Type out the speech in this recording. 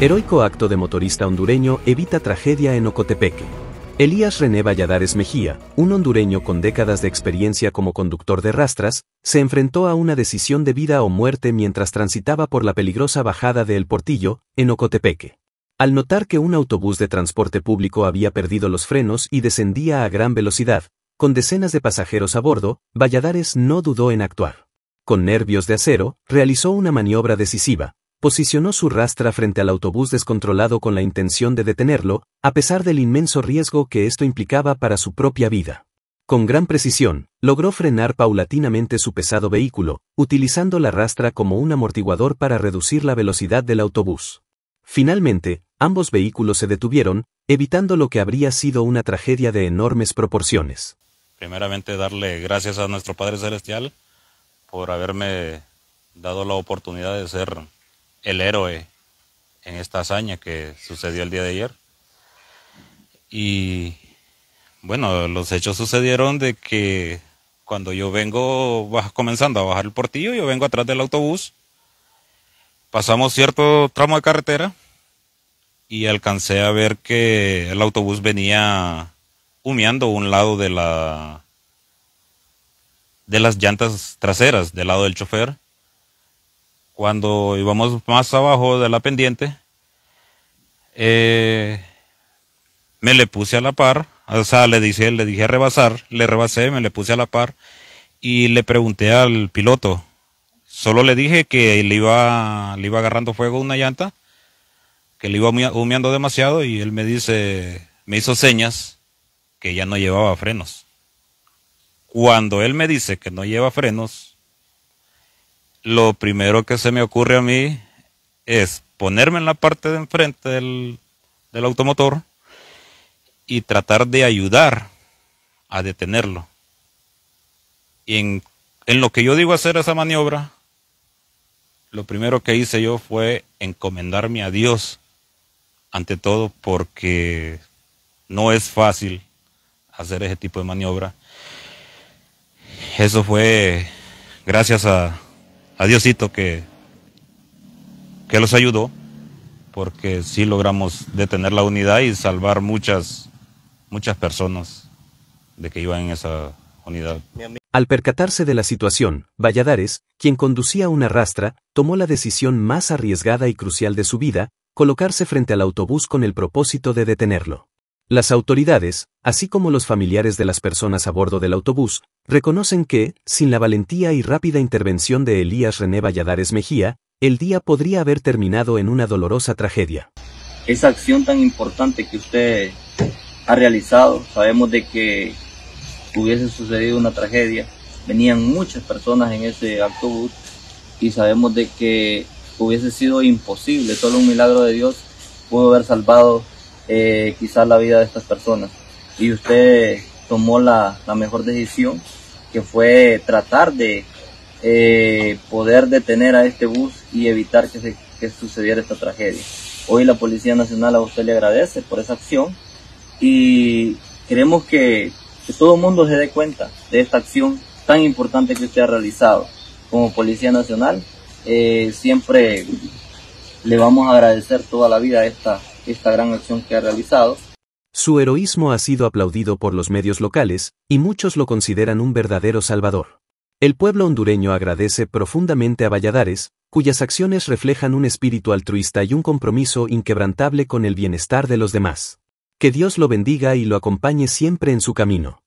Heroico acto de motorista hondureño evita tragedia en Ocotepeque. Elías René Valladares Mejía, un hondureño con décadas de experiencia como conductor de rastras, se enfrentó a una decisión de vida o muerte mientras transitaba por la peligrosa bajada de El Portillo, en Ocotepeque. Al notar que un autobús de transporte público había perdido los frenos y descendía a gran velocidad, con decenas de pasajeros a bordo, Valladares no dudó en actuar. Con nervios de acero, realizó una maniobra decisiva, posicionó su rastra frente al autobús descontrolado con la intención de detenerlo, a pesar del inmenso riesgo que esto implicaba para su propia vida. Con gran precisión, logró frenar paulatinamente su pesado vehículo, utilizando la rastra como un amortiguador para reducir la velocidad del autobús. Finalmente, ambos vehículos se detuvieron, evitando lo que habría sido una tragedia de enormes proporciones. Primeramente, darle gracias a nuestro Padre Celestial por haberme dado la oportunidad de ser el héroe en esta hazaña que sucedió el día de ayer. Y bueno, los hechos sucedieron de que cuando yo vengo comenzando a bajar el portillo, yo vengo atrás del autobús, pasamos cierto tramo de carretera y alcancé a ver que el autobús venía humeando un lado de la de las llantas traseras del lado del chofer cuando íbamos más abajo de la pendiente, eh, me le puse a la par, o sea, le dije, le dije rebasar, le rebasé, me le puse a la par y le pregunté al piloto. Solo le dije que le iba, le iba agarrando fuego una llanta, que le iba humeando demasiado y él me dice, me hizo señas que ya no llevaba frenos. Cuando él me dice que no lleva frenos, lo primero que se me ocurre a mí es ponerme en la parte de enfrente del, automotor y tratar de ayudar a detenerlo. Y en, en lo que yo digo hacer esa maniobra, lo primero que hice yo fue encomendarme a Dios ante todo porque no es fácil hacer ese tipo de maniobra. Eso fue gracias a, a que, que los ayudó, porque sí logramos detener la unidad y salvar muchas, muchas personas de que iban en esa unidad. Al percatarse de la situación, Valladares, quien conducía una rastra, tomó la decisión más arriesgada y crucial de su vida, colocarse frente al autobús con el propósito de detenerlo. Las autoridades, así como los familiares de las personas a bordo del autobús, reconocen que, sin la valentía y rápida intervención de Elías René Valladares Mejía, el día podría haber terminado en una dolorosa tragedia. Esa acción tan importante que usted ha realizado, sabemos de que hubiese sucedido una tragedia, venían muchas personas en ese autobús y sabemos de que hubiese sido imposible, solo un milagro de Dios pudo haber salvado eh, quizás la vida de estas personas. Y usted tomó la, mejor decisión, que fue tratar de eh, poder detener a este bus y evitar que, sucediera esta tragedia. Hoy la Policía Nacional a usted le agradece por esa acción y queremos que, todo el mundo se dé cuenta de esta acción tan importante que usted ha realizado como Policía Nacional. Eh, siempre le vamos a agradecer toda la vida a esta esta gran acción que ha realizado. Su heroísmo ha sido aplaudido por los medios locales, y muchos lo consideran un verdadero salvador. El pueblo hondureño agradece profundamente a Valladares, cuyas acciones reflejan un espíritu altruista y un compromiso inquebrantable con el bienestar de los demás. Que Dios lo bendiga y lo acompañe siempre en su camino.